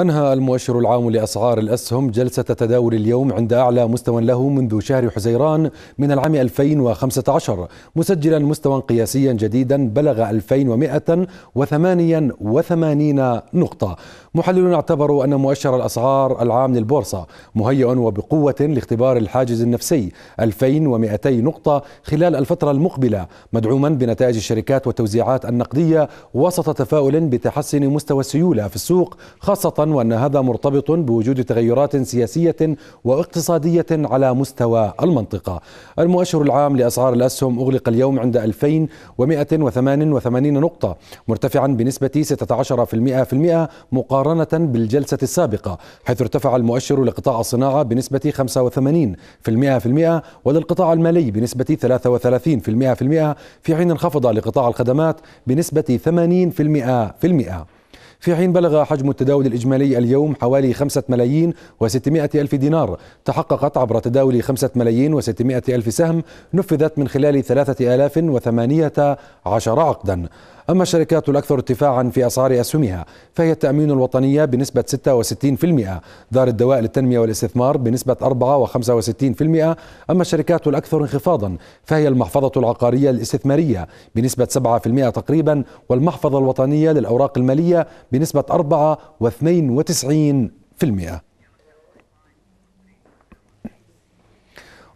أنهى المؤشر العام لأسعار الأسهم جلسة تداول اليوم عند أعلى مستوى له منذ شهر حزيران من العام 2015 مسجلا مستوى قياسيا جديدا بلغ 2188 نقطة محللون اعتبروا أن مؤشر الأسعار العام للبورصة مهيئ وبقوة لاختبار الحاجز النفسي 2200 نقطة خلال الفترة المقبلة مدعوما بنتائج الشركات والتوزيعات النقدية وسط تفاؤل بتحسن مستوى السيولة في السوق خاصة وأن هذا مرتبط بوجود تغيرات سياسية واقتصادية على مستوى المنطقة المؤشر العام لأسعار الأسهم أغلق اليوم عند 2188 نقطة مرتفعا بنسبة 16% مقارنة بالجلسة السابقة حيث ارتفع المؤشر لقطاع الصناعة بنسبة 85% وللقطاع المالي بنسبة 33% في حين انخفض لقطاع الخدمات بنسبة 80% في حين بلغ حجم التداول الإجمالي اليوم حوالي 5 ملايين و600 ألف دينار تحققت عبر تداول 5 ملايين و600 ألف سهم نفذت من خلال 3018 عقدا أما الشركات الأكثر ارتفاعا في أسعار أسهمها فهي التأمين الوطنية بنسبة 66% دار الدواء للتنمية والاستثمار بنسبة 4 و65% أما الشركات الأكثر انخفاضا فهي المحفظة العقارية الاستثمارية بنسبة 7% تقريبا والمحفظة الوطنية للأوراق المالية بنسبة 4.92%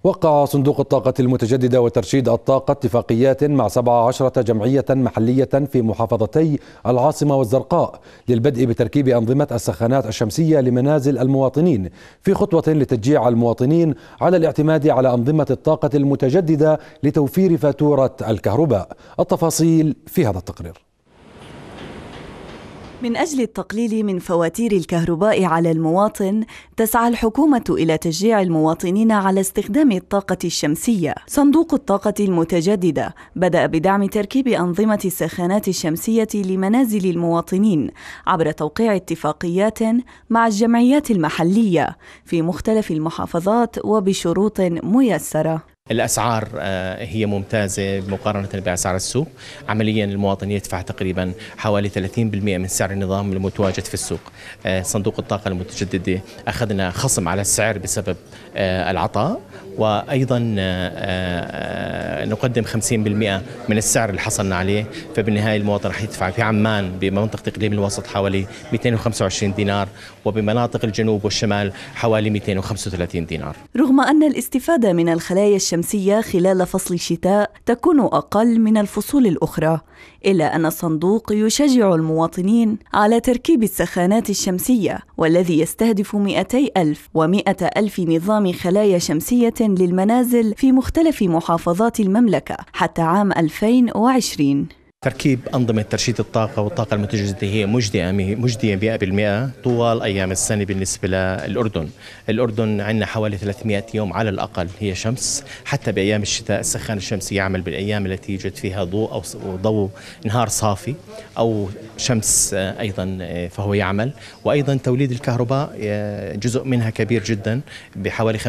وقع صندوق الطاقة المتجددة وترشيد الطاقة اتفاقيات مع 17 جمعية محلية في محافظتي العاصمة والزرقاء للبدء بتركيب أنظمة السخانات الشمسية لمنازل المواطنين في خطوة لتشجيع المواطنين على الاعتماد على أنظمة الطاقة المتجددة لتوفير فاتورة الكهرباء التفاصيل في هذا التقرير من أجل التقليل من فواتير الكهرباء على المواطن، تسعى الحكومة إلى تشجيع المواطنين على استخدام الطاقة الشمسية. صندوق الطاقة المتجددة بدأ بدعم تركيب أنظمة السخانات الشمسية لمنازل المواطنين عبر توقيع اتفاقيات مع الجمعيات المحلية في مختلف المحافظات وبشروط ميسرة. الأسعار آه، هي ممتازة مقارنة بأسعار السوق عمليا المواطن يدفع تقريبا حوالي 30% من سعر النظام المتواجد في السوق آه، صندوق الطاقة المتجددة أخذنا خصم على السعر بسبب آه، العطاء وأيضا نقدم 50% من السعر اللي حصلنا عليه فبالنهايه المواطن رح يدفع في عمان بمنطقه اقليم الوسط حوالي 225 دينار وبمناطق الجنوب والشمال حوالي 235 دينار رغم ان الاستفاده من الخلايا الشمسيه خلال فصل الشتاء تكون اقل من الفصول الاخرى إلا أن الصندوق يشجع المواطنين على تركيب السخانات الشمسية والذي يستهدف 200 ألف و100 ألف نظام خلايا شمسية للمنازل في مختلف محافظات المملكة حتى عام 2020 تركيب أنظمة ترشيد الطاقة والطاقة المتجددة هي مجدية مجدية 100% طوال أيام السنة بالنسبة للأردن الأردن عندنا حوالي 300 يوم على الأقل هي شمس حتى بأيام الشتاء السخان الشمسي يعمل بالأيام التي يوجد فيها ضوء أو ضوء نهار صافي أو شمس آه، أيضا آه، فهو يعمل وأيضا توليد الكهرباء آه، جزء منها كبير جدا بحوالي 50%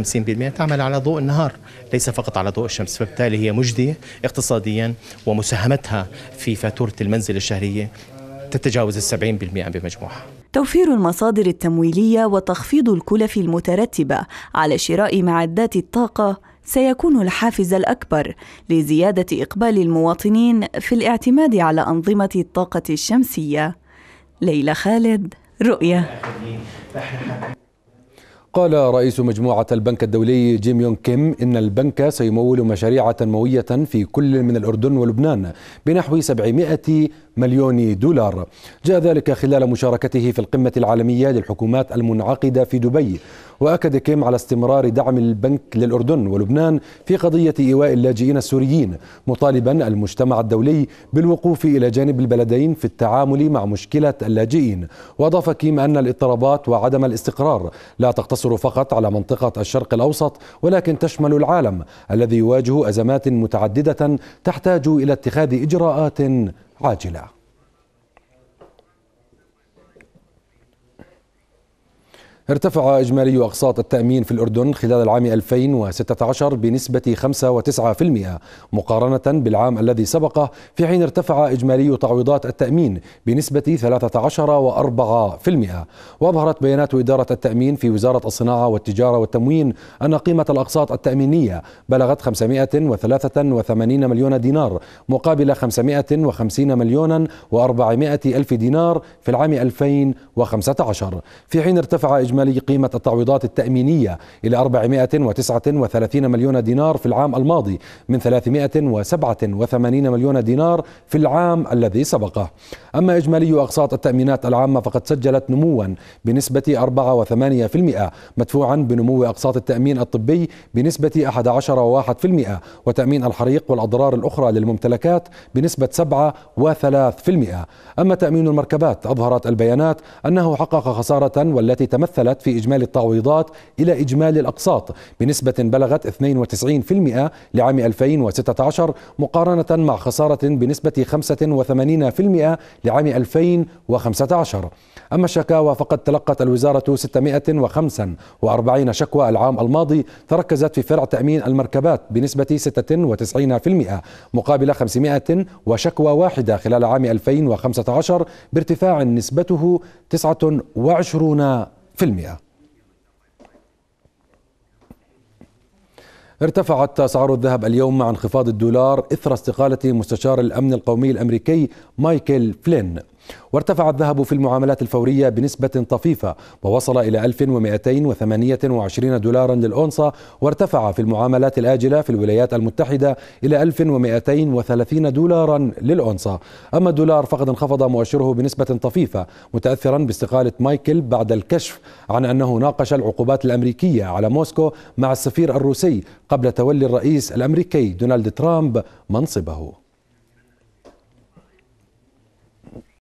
تعمل على ضوء النهار ليس فقط على ضوء الشمس فبالتالي هي مجدية اقتصاديا ومساهمتها في فاتورة المنزل الشهرية تتجاوز السبعين بالمئة بمجموعها توفير المصادر التمويلية وتخفيض الكلف المترتبة على شراء معدات الطاقة سيكون الحافز الأكبر لزيادة إقبال المواطنين في الاعتماد على أنظمة الطاقة الشمسية ليلى خالد رؤية قال رئيس مجموعة البنك الدولي جيم يونغ كيم إن البنك سيمول مشاريع تنموية في كل من الأردن ولبنان بنحو 700 مليون دولار جاء ذلك خلال مشاركته في القمة العالمية للحكومات المنعقدة في دبي وأكد كيم على استمرار دعم البنك للأردن ولبنان في قضية إيواء اللاجئين السوريين مطالبا المجتمع الدولي بالوقوف إلى جانب البلدين في التعامل مع مشكلة اللاجئين وأضاف كيم أن الاضطرابات وعدم الاستقرار لا تقتصر تقتصر فقط على منطقة الشرق الأوسط ولكن تشمل العالم الذي يواجه أزمات متعددة تحتاج إلى اتخاذ إجراءات عاجله ارتفع إجمالي أقساط التأمين في الأردن خلال العام 2016 بنسبة 5.9% مقارنة بالعام الذي سبقه في حين ارتفع إجمالي تعويضات التأمين بنسبة 13.4% وأظهرت بيانات إدارة التأمين في وزارة الصناعة والتجارة والتموين أن قيمة الأقساط التأمينية بلغت 583 مليون دينار مقابل 550 مليون و400 ألف دينار في العام 2015 في حين ارتفع إجمالي إجمالي قيمة التعويضات التأمينية إلى 439 مليون دينار في العام الماضي من 387 مليون دينار في العام الذي سبقه أما إجمالي أقساط التأمينات العامة فقد سجلت نموا بنسبة 4.8% مدفوعا بنمو أقساط التأمين الطبي بنسبة 11.1% وتأمين الحريق والأضرار الأخرى للممتلكات بنسبة 7.3% أما تأمين المركبات أظهرت البيانات أنه حقق خسارة والتي تمثلت في إجمالي التعويضات إلى إجمالي الأقساط بنسبة بلغت 92% لعام 2016 مقارنة مع خسارة بنسبة 85% لعام 2015 أما الشكاوى فقد تلقت الوزارة 645 شكوى العام الماضي تركزت في فرع تأمين المركبات بنسبة 96% مقابل 500 وشكوى واحدة خلال عام 2015 بارتفاع نسبته 29% ارتفعت أسعار الذهب اليوم مع انخفاض الدولار إثر استقالة مستشار الأمن القومي الأمريكي مايكل فلين وارتفع الذهب في المعاملات الفورية بنسبة طفيفة ووصل إلى 1228 دولارا للأونصة وارتفع في المعاملات الآجلة في الولايات المتحدة إلى 1230 دولارا للأونصة أما الدولار فقد انخفض مؤشره بنسبة طفيفة متأثرا باستقالة مايكل بعد الكشف عن أنه ناقش العقوبات الأمريكية على موسكو مع السفير الروسي قبل تولي الرئيس الأمريكي دونالد ترامب منصبه